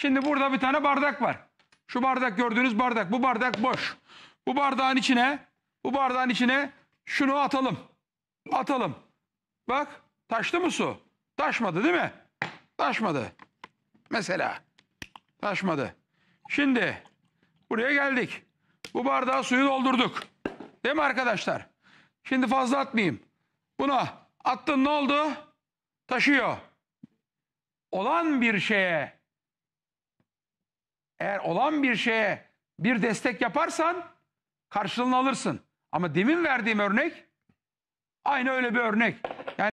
Şimdi burada bir tane bardak var. Şu bardak gördüğünüz bardak. Bu bardak boş. Bu bardağın içine bu bardağın içine şunu atalım. Atalım. Bak taştı mı su? Taşmadı değil mi? Taşmadı. Mesela taşmadı. Şimdi buraya geldik. Bu bardağı suyu doldurduk. Değil mi arkadaşlar? Şimdi fazla atmayayım. Buna attın ne oldu? Taşıyor. Olan bir şeye eğer olan bir şeye bir destek yaparsan karşılığını alırsın. Ama demin verdiğim örnek aynı öyle bir örnek.